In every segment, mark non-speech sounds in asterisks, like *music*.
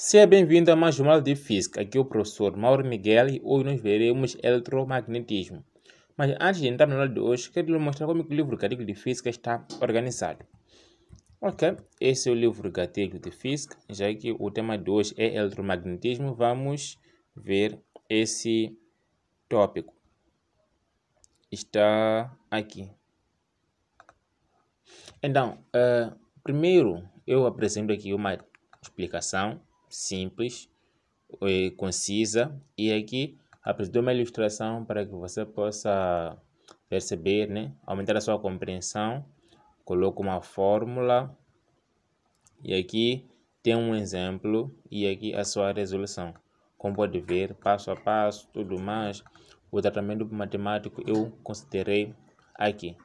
Seja bem-vindo a mais uma aula de Física. Aqui é o professor Mauro Miguel e hoje nós veremos eletromagnetismo. Mas antes de entrar na aula de hoje, quero lhe mostrar como é o livro Gatilho de Física está organizado. Ok, esse é o livro Gatilho de Física. Já que o tema de hoje é eletromagnetismo, vamos ver esse tópico. Está aqui. Então, uh, primeiro eu apresento aqui uma explicação simples, e concisa e aqui apresentou uma ilustração para que você possa perceber, né? aumentar a sua compreensão. Coloco uma fórmula e aqui tem um exemplo e aqui a sua resolução. Como pode ver, passo a passo, tudo mais, o tratamento matemático eu considerei aqui.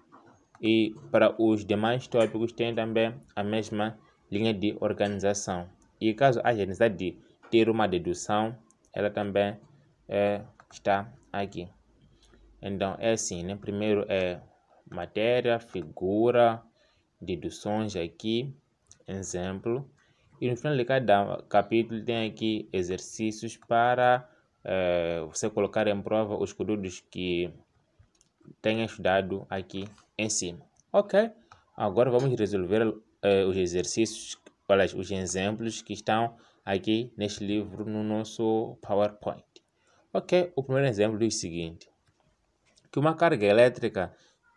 E para os demais tópicos tem também a mesma linha de organização. E caso haja necessidade de ter uma dedução, ela também é, está aqui. Então, é assim, né? Primeiro é matéria, figura, deduções aqui, exemplo. E no final de cada capítulo tem aqui exercícios para é, você colocar em prova os conteúdos que tenha estudado aqui em cima. Ok? Agora vamos resolver é, os exercícios para os exemplos que estão aqui neste livro no nosso PowerPoint. Ok, o primeiro exemplo é o seguinte: que uma carga elétrica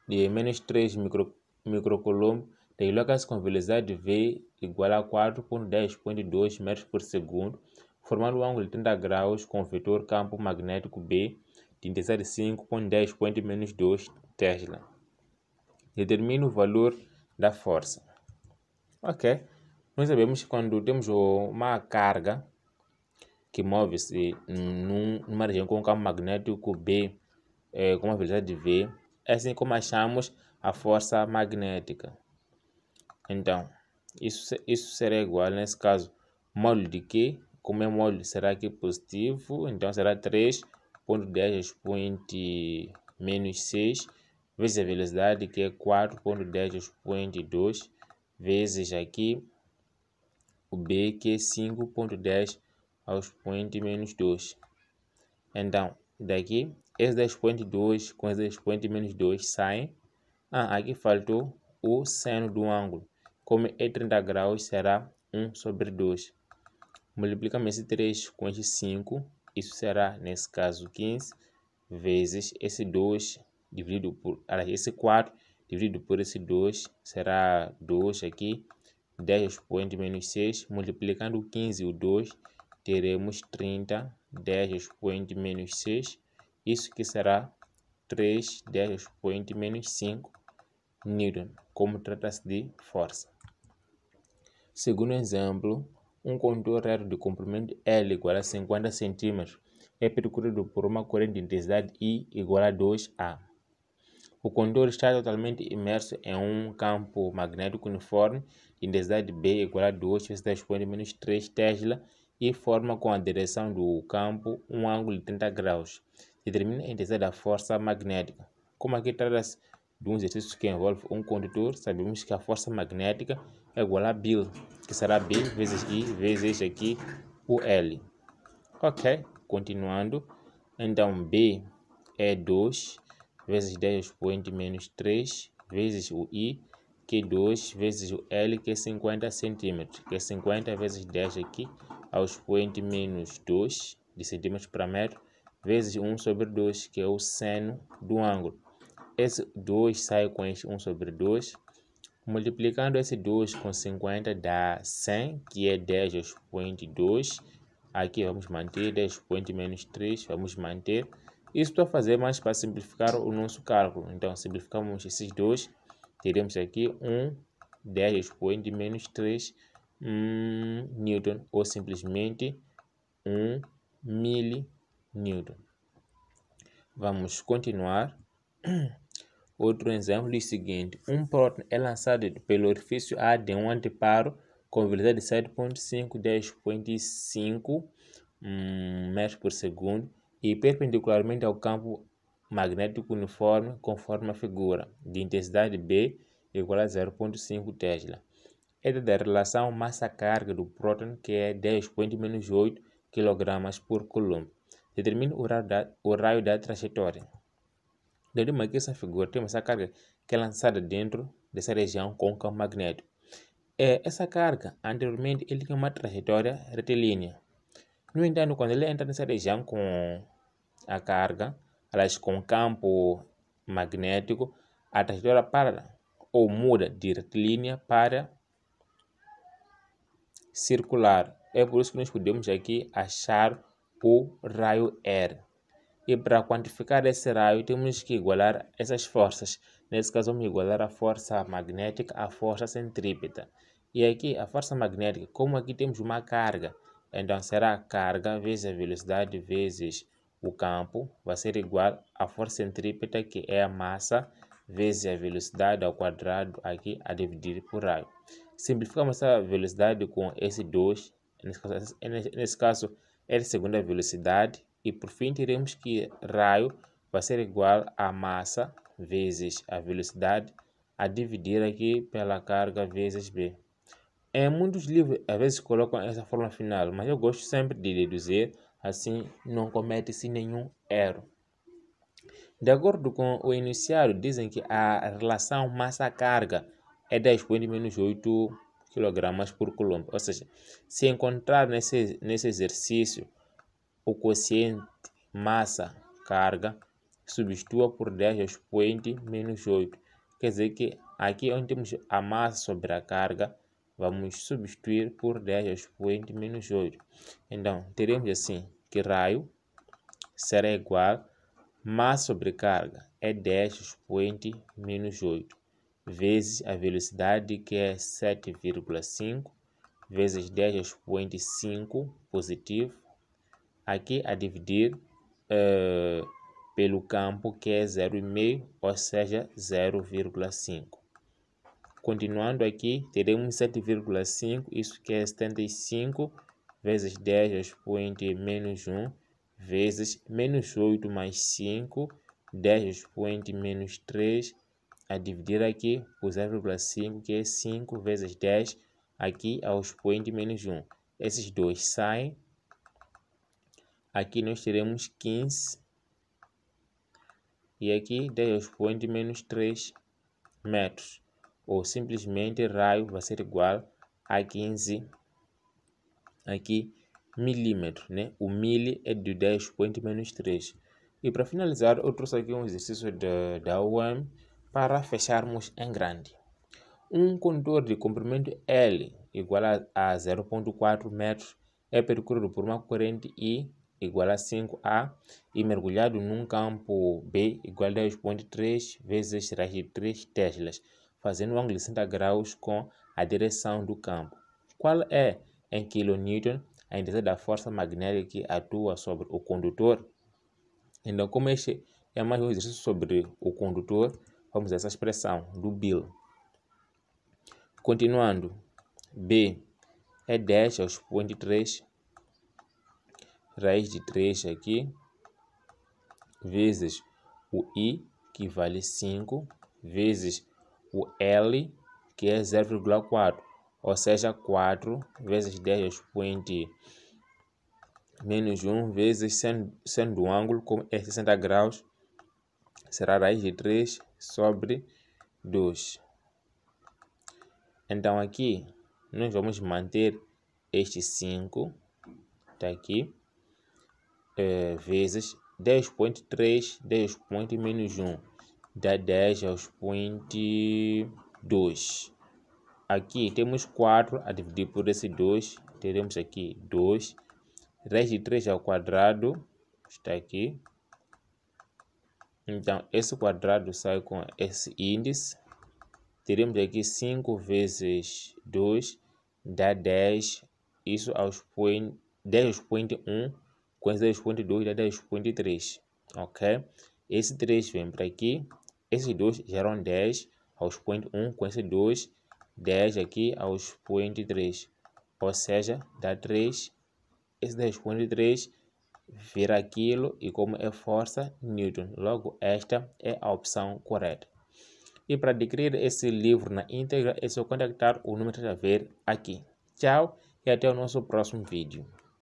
de menos 3 micro, microcoulomb desloca-se com velocidade v igual a 4.10.2 metros por segundo, formando um ângulo de 30 graus com o vetor campo magnético B de intensidade 5.10.2 Tesla. Determine o valor da força. Ok. Nós sabemos que quando temos uma carga que move-se numa região com um campo magnético B, é, com uma velocidade V, assim como achamos a força magnética. Então, isso, isso será igual, nesse caso, mole de Q, como é mole, será que positivo, então será 3.10 expoente menos 6, vezes a velocidade, que é 4.10 expoente 2, vezes aqui o b que 5.10 aos expoente menos 2. Então, daqui, esse da expoente 2 com esse da expoente menos 2 saem. Ah, aqui faltou o seno do ângulo. Como é 30 graus, será 1 sobre 2. Multiplicamos esse 3 com esse 5, isso será, nesse caso, 15, vezes esse 2 dividido por... esse 4 dividido por esse 2 será 2 aqui, 10 expoente menos 6, multiplicando 15 o 2, teremos 30, 10 expoente menos 6, isso que será 3, 10 expoente menos 5 Newton, como trata-se de força. Segundo exemplo, um condutor reto de comprimento L igual a 50 cm é percorrido por uma corrente de intensidade I igual a 2A. O condutor está totalmente imerso em um campo magnético uniforme, intensidade B igual a 2 vezes 10 menos 3 Tesla e forma com a direção do campo um ângulo de 30 graus. Determina a intensidade da força magnética. Como aqui trata-se de um exercício que envolve um condutor, sabemos que a força magnética é igual a B que será B vezes I vezes aqui o L. Ok, continuando. Então, B é 2 vezes 10 expoente menos 3, vezes o i, que 2, vezes o l, que é 50 centímetros, que é 50 vezes 10 aqui, ao expoente menos 2 de centímetros para metro, vezes 1 sobre 2, que é o seno do ângulo. Esse 2 sai com esse 1 sobre 2, Multiplicando esse 2 com 50 dá 100, que é 10 expoente 2. Aqui vamos manter 10 expoente menos 3, vamos manter isto a fazer mais para simplificar o nosso cálculo. Então, simplificamos esses dois, teremos aqui um 10 expoente menos 3 hum, Newton, ou simplesmente 1 mili Newton. Vamos continuar. *clears throat* Outro exemplo é o seguinte: um próton é lançado pelo orifício A de um anteparo com velocidade de 7.5 10.5 hum, metros por segundo e perpendicularmente ao campo magnético uniforme conforme a figura, de intensidade B igual a 0,5 Tesla. É da relação massa-carga do próton, que é 10 menos 8 kg por coulomb. Determine o raio da, o raio da trajetória. Dedume aqui essa figura, temos essa carga que é lançada dentro dessa região com campo magnético. É, essa carga, anteriormente, ele tem uma trajetória retilínea, no entanto, quando ele entra nessa região com a carga, aliás, com o campo magnético, a trajetória para ou muda de retilínea para circular. É por isso que nós podemos aqui achar o raio R. E para quantificar esse raio, temos que igualar essas forças. Nesse caso, vamos igualar a força magnética à força centrípeta. E aqui, a força magnética, como aqui temos uma carga, então, será a carga vezes a velocidade vezes o campo vai ser igual à força centrípeta, que é a massa, vezes a velocidade ao quadrado aqui a dividir por raio. Simplificamos a velocidade com S2, nesse caso, nesse caso é a segunda velocidade, e por fim teremos que raio vai ser igual à massa vezes a velocidade a dividir aqui pela carga vezes B. É, muitos livros às vezes colocam essa forma final, mas eu gosto sempre de deduzir, assim não comete-se nenhum erro. De acordo com o inicial, dizem que a relação massa-carga é 10 menos 8 kg por coulomb. Ou seja, se encontrar nesse, nesse exercício o quociente massa-carga, substitua por 10 expoente menos 8. Quer dizer que aqui é onde temos a massa sobre a carga, vamos substituir por 10 expoente menos 8. Então, teremos assim que raio será igual a massa sobrecarga é 10 expoente menos 8 vezes a velocidade que é 7,5 vezes 10 expoente 5 positivo. Aqui a dividir uh, pelo campo que é 0,5, ou seja, 0,5. Continuando aqui, teremos 7,5, isso que é 75 vezes 10 expoente menos 1, vezes menos 8 mais 5, 10 expoente menos 3, a dividir aqui por 0,5, que é 5 vezes 10, aqui ao expoente menos 1. Esses dois saem. Aqui nós teremos 15. E aqui 10 ao expoente menos 3 metros ou simplesmente raio vai ser igual a 15 aqui milímetro, né? O mili é de 10 ponto menos 3. E para finalizar, eu trouxe aqui um exercício de, da UAM para fecharmos em grande. Um condutor de comprimento L igual a, a 0.4 metros é percorrido por uma corrente I igual a 5A e mergulhado num campo B igual a 10.3 vezes raiz de 3 teslas fazendo um ângulo de 60 graus com a direção do campo. Qual é, em kN, a intensidade da força magnética que atua sobre o condutor? Então, como este é mais um exercício sobre o condutor, vamos a essa expressão do Bill. Continuando, B é 10 aos expoente 3, raiz de 3 aqui, vezes o I, que vale 5, vezes o L, que é 0,4, ou seja, 4 vezes 10 ao expoente menos 1 vezes, sendo, sendo o ângulo como é 60 graus, será raiz de 3 sobre 2. Então, aqui, nós vamos manter este 5, está aqui, é, vezes 10.3, 10.1 menos 1 da 10 aos 2. Aqui temos 4 a dividir por esse 2, teremos aqui 2. Raiz de 3 ao quadrado, está aqui. Então, esse quadrado sai com esse índice. Teremos aqui 5 vezes 2, dá 10, isso aos 10 1, com esse 10.2 dá 3. ok? Esse 3 vem para aqui, esses dois geram 10 aos point 1 com esse 2, 10 aqui aos point 3. Ou seja, dá 3. Esse 10 point 3 vira aquilo e como é força Newton. Logo, esta é a opção correta. E para adquirir esse livro na íntegra, é só contactar o número que está a ver aqui. Tchau e até o nosso próximo vídeo.